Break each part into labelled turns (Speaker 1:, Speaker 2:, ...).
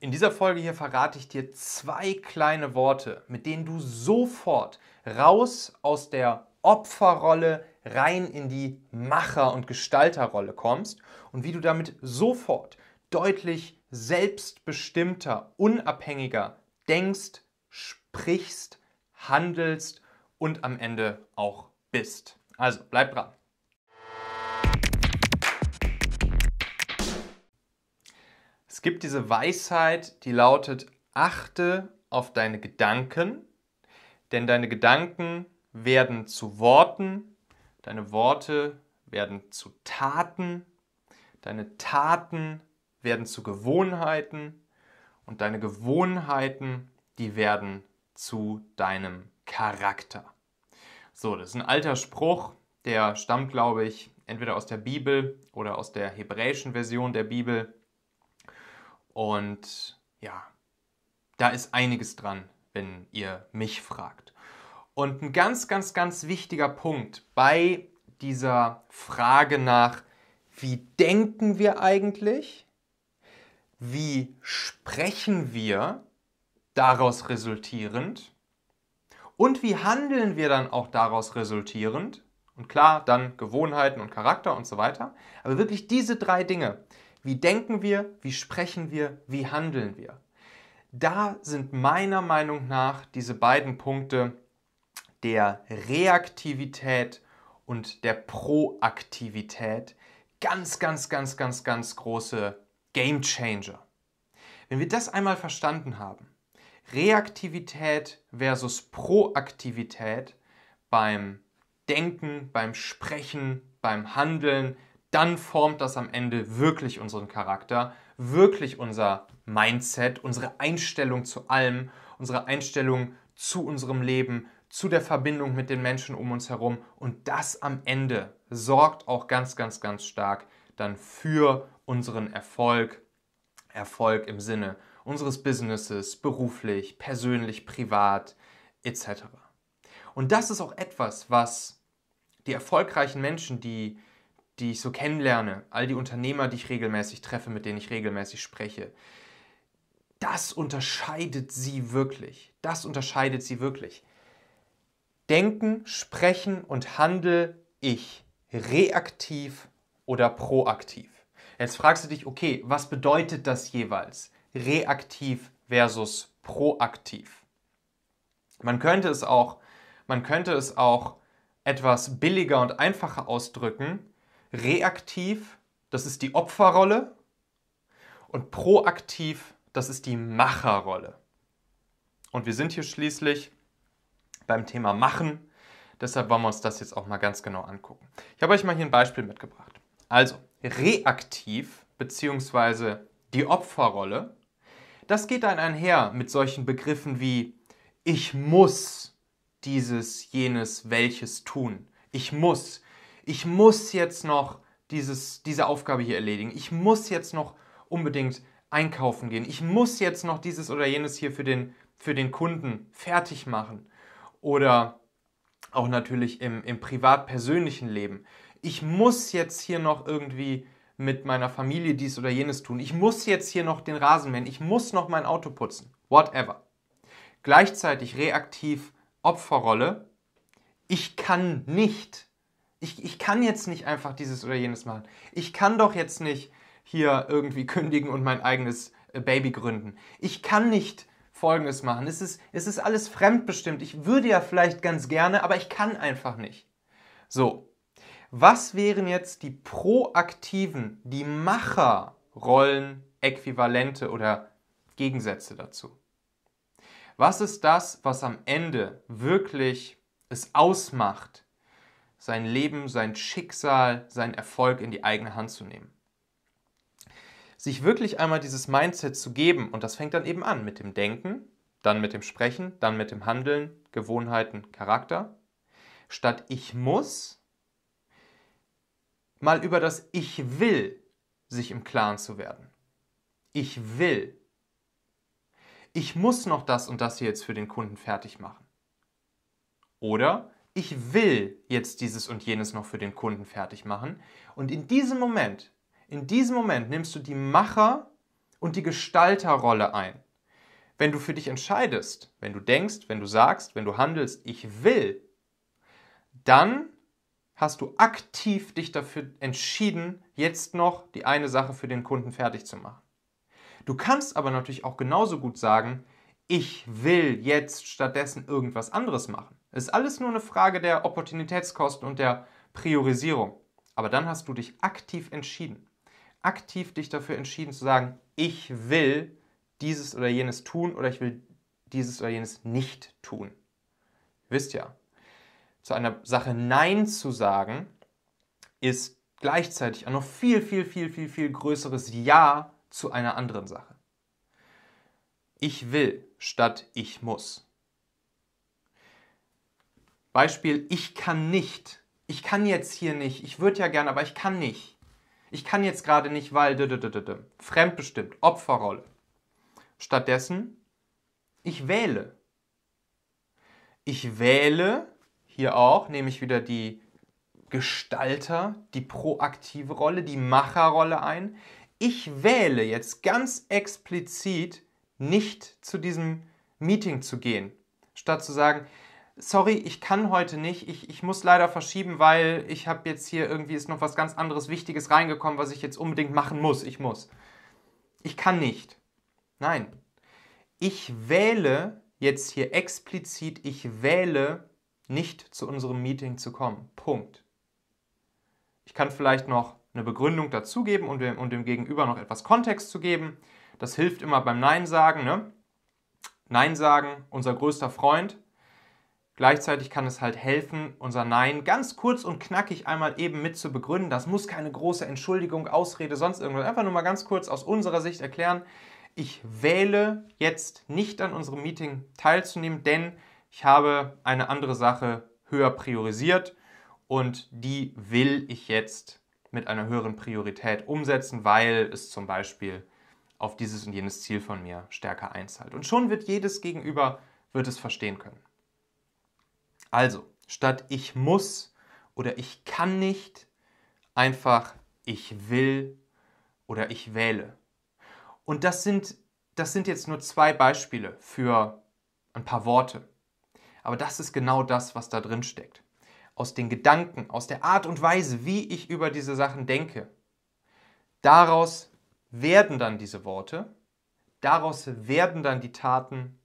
Speaker 1: In dieser Folge hier verrate ich dir zwei kleine Worte, mit denen du sofort raus aus der Opferrolle rein in die Macher- und Gestalterrolle kommst und wie du damit sofort deutlich selbstbestimmter, unabhängiger denkst, sprichst, handelst und am Ende auch bist. Also bleib dran. Es gibt diese Weisheit, die lautet, achte auf deine Gedanken, denn deine Gedanken werden zu Worten, deine Worte werden zu Taten, deine Taten werden zu Gewohnheiten und deine Gewohnheiten, die werden zu deinem Charakter. So, das ist ein alter Spruch, der stammt, glaube ich, entweder aus der Bibel oder aus der hebräischen Version der Bibel. Und ja, da ist einiges dran, wenn ihr mich fragt. Und ein ganz, ganz, ganz wichtiger Punkt bei dieser Frage nach, wie denken wir eigentlich? Wie sprechen wir daraus resultierend? Und wie handeln wir dann auch daraus resultierend? Und klar, dann Gewohnheiten und Charakter und so weiter. Aber wirklich diese drei Dinge, wie denken wir, wie sprechen wir, wie handeln wir? Da sind meiner Meinung nach diese beiden Punkte der Reaktivität und der Proaktivität ganz, ganz, ganz, ganz, ganz große Game Changer. Wenn wir das einmal verstanden haben, Reaktivität versus Proaktivität beim Denken, beim Sprechen, beim Handeln, dann formt das am Ende wirklich unseren Charakter, wirklich unser Mindset, unsere Einstellung zu allem, unsere Einstellung zu unserem Leben, zu der Verbindung mit den Menschen um uns herum. Und das am Ende sorgt auch ganz, ganz, ganz stark dann für unseren Erfolg. Erfolg im Sinne unseres Businesses, beruflich, persönlich, privat, etc. Und das ist auch etwas, was die erfolgreichen Menschen, die die ich so kennenlerne, all die Unternehmer, die ich regelmäßig treffe, mit denen ich regelmäßig spreche, das unterscheidet sie wirklich. Das unterscheidet sie wirklich. Denken, sprechen und handel ich. Reaktiv oder proaktiv. Jetzt fragst du dich, okay, was bedeutet das jeweils? Reaktiv versus proaktiv. Man könnte es auch, man könnte es auch etwas billiger und einfacher ausdrücken Reaktiv, das ist die Opferrolle. Und proaktiv, das ist die Macherrolle. Und wir sind hier schließlich beim Thema Machen. Deshalb wollen wir uns das jetzt auch mal ganz genau angucken. Ich habe euch mal hier ein Beispiel mitgebracht. Also, reaktiv bzw. die Opferrolle, das geht dann einher mit solchen Begriffen wie ich muss dieses, jenes, welches tun. Ich muss, ich muss jetzt noch dieses, diese Aufgabe hier erledigen, ich muss jetzt noch unbedingt einkaufen gehen, ich muss jetzt noch dieses oder jenes hier für den, für den Kunden fertig machen oder auch natürlich im, im privat-persönlichen Leben. Ich muss jetzt hier noch irgendwie mit meiner Familie dies oder jenes tun. Ich muss jetzt hier noch den Rasen mähen. Ich muss noch mein Auto putzen. Whatever. Gleichzeitig reaktiv Opferrolle. Ich kann nicht ich, ich kann jetzt nicht einfach dieses oder jenes machen. Ich kann doch jetzt nicht hier irgendwie kündigen und mein eigenes äh, Baby gründen. Ich kann nicht Folgendes machen. Es ist, es ist alles fremdbestimmt. Ich würde ja vielleicht ganz gerne, aber ich kann einfach nicht. So, was wären jetzt die proaktiven, die Macherrollen, Äquivalente oder Gegensätze dazu? Was ist das, was am Ende wirklich es ausmacht, sein Leben, sein Schicksal, seinen Erfolg in die eigene Hand zu nehmen. Sich wirklich einmal dieses Mindset zu geben, und das fängt dann eben an mit dem Denken, dann mit dem Sprechen, dann mit dem Handeln, Gewohnheiten, Charakter, statt ich muss, mal über das Ich will sich im Klaren zu werden. Ich will. Ich muss noch das und das hier jetzt für den Kunden fertig machen. Oder ich will jetzt dieses und jenes noch für den Kunden fertig machen. Und in diesem Moment, in diesem Moment nimmst du die Macher- und die Gestalterrolle ein. Wenn du für dich entscheidest, wenn du denkst, wenn du sagst, wenn du handelst, ich will, dann hast du aktiv dich dafür entschieden, jetzt noch die eine Sache für den Kunden fertig zu machen. Du kannst aber natürlich auch genauso gut sagen, ich will jetzt stattdessen irgendwas anderes machen. Das ist alles nur eine Frage der Opportunitätskosten und der Priorisierung. Aber dann hast du dich aktiv entschieden. Aktiv dich dafür entschieden zu sagen, ich will dieses oder jenes tun oder ich will dieses oder jenes nicht tun. wisst ja, zu einer Sache Nein zu sagen, ist gleichzeitig ein noch viel, viel, viel, viel, viel größeres Ja zu einer anderen Sache. Ich will statt ich muss. Beispiel, ich kann nicht. Ich kann jetzt hier nicht. Ich würde ja gerne, aber ich kann nicht. Ich kann jetzt gerade nicht, weil fremdbestimmt, Opferrolle. Stattdessen, ich wähle. Ich wähle, hier auch, nehme ich wieder die Gestalter, die proaktive Rolle, die Macherrolle ein. Ich wähle jetzt ganz explizit, nicht zu diesem Meeting zu gehen. Statt zu sagen, sorry, ich kann heute nicht, ich, ich muss leider verschieben, weil ich habe jetzt hier irgendwie ist noch was ganz anderes Wichtiges reingekommen, was ich jetzt unbedingt machen muss, ich muss. Ich kann nicht. Nein. Ich wähle jetzt hier explizit, ich wähle nicht zu unserem Meeting zu kommen. Punkt. Ich kann vielleicht noch eine Begründung dazugeben und dem, und dem Gegenüber noch etwas Kontext zu geben. Das hilft immer beim Nein sagen. Ne? Nein sagen, unser größter Freund, Gleichzeitig kann es halt helfen, unser Nein ganz kurz und knackig einmal eben mit zu begründen. Das muss keine große Entschuldigung, Ausrede, sonst irgendwas. Einfach nur mal ganz kurz aus unserer Sicht erklären, ich wähle jetzt nicht an unserem Meeting teilzunehmen, denn ich habe eine andere Sache höher priorisiert und die will ich jetzt mit einer höheren Priorität umsetzen, weil es zum Beispiel auf dieses und jenes Ziel von mir stärker einzahlt. Und schon wird jedes Gegenüber wird es verstehen können. Also, statt ich muss oder ich kann nicht, einfach ich will oder ich wähle. Und das sind, das sind jetzt nur zwei Beispiele für ein paar Worte. Aber das ist genau das, was da drin steckt. Aus den Gedanken, aus der Art und Weise, wie ich über diese Sachen denke, daraus werden dann diese Worte, daraus werden dann die Taten,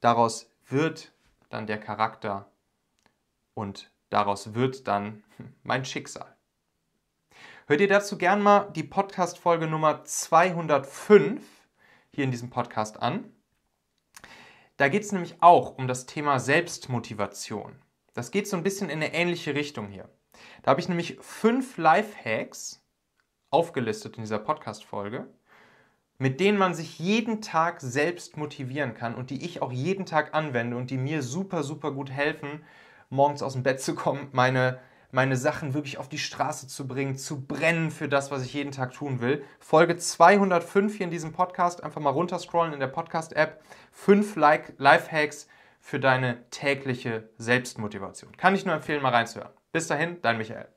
Speaker 1: daraus wird dann der Charakter und daraus wird dann mein Schicksal. Hört ihr dazu gern mal die Podcast-Folge Nummer 205 hier in diesem Podcast an. Da geht es nämlich auch um das Thema Selbstmotivation. Das geht so ein bisschen in eine ähnliche Richtung hier. Da habe ich nämlich fünf Lifehacks aufgelistet in dieser Podcast-Folge, mit denen man sich jeden Tag selbst motivieren kann und die ich auch jeden Tag anwende und die mir super, super gut helfen, morgens aus dem Bett zu kommen, meine, meine Sachen wirklich auf die Straße zu bringen, zu brennen für das, was ich jeden Tag tun will. Folge 205 hier in diesem Podcast, einfach mal runterscrollen in der Podcast-App. Fünf like Lifehacks für deine tägliche Selbstmotivation. Kann ich nur empfehlen, mal reinzuhören. Bis dahin, dein Michael.